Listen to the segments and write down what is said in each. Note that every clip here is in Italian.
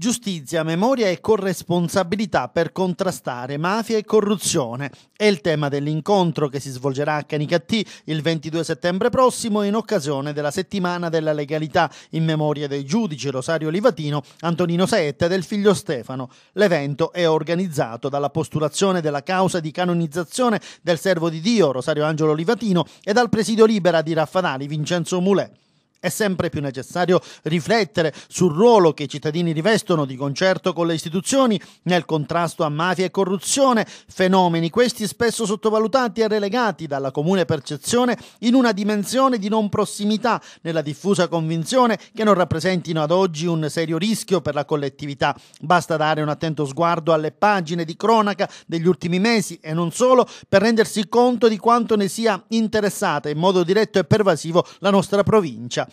Giustizia, memoria e corresponsabilità per contrastare mafia e corruzione. È il tema dell'incontro che si svolgerà a Canicattì il 22 settembre prossimo in occasione della settimana della legalità in memoria dei giudici Rosario Livatino, Antonino Saetta e del figlio Stefano. L'evento è organizzato dalla postulazione della causa di canonizzazione del servo di Dio Rosario Angelo Livatino e dal presidio libera di Raffanali Vincenzo Mulè. È sempre più necessario riflettere sul ruolo che i cittadini rivestono di concerto con le istituzioni nel contrasto a mafia e corruzione, fenomeni questi spesso sottovalutati e relegati dalla comune percezione in una dimensione di non prossimità, nella diffusa convinzione che non rappresentino ad oggi un serio rischio per la collettività. Basta dare un attento sguardo alle pagine di cronaca degli ultimi mesi e non solo per rendersi conto di quanto ne sia interessata in modo diretto e pervasivo la nostra provincia.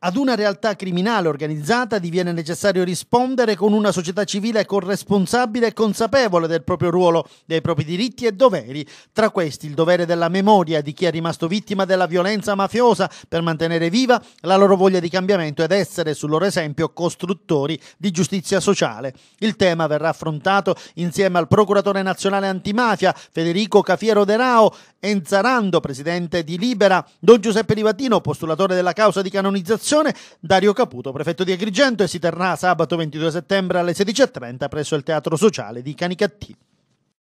Ad una realtà criminale organizzata diviene necessario rispondere con una società civile corresponsabile e consapevole del proprio ruolo, dei propri diritti e doveri, tra questi il dovere della memoria di chi è rimasto vittima della violenza mafiosa per mantenere viva la loro voglia di cambiamento ed essere sul loro esempio costruttori di giustizia sociale. Il tema verrà affrontato insieme al procuratore nazionale antimafia Federico Cafiero De Rao, Enzarando, presidente di Libera, Don Giuseppe Livatino, postulatore della causa di canonizzazione Comunicazione, Dario Caputo, prefetto di Agrigento, e si terrà sabato 22 settembre alle 16.30 presso il Teatro Sociale di Canicattì.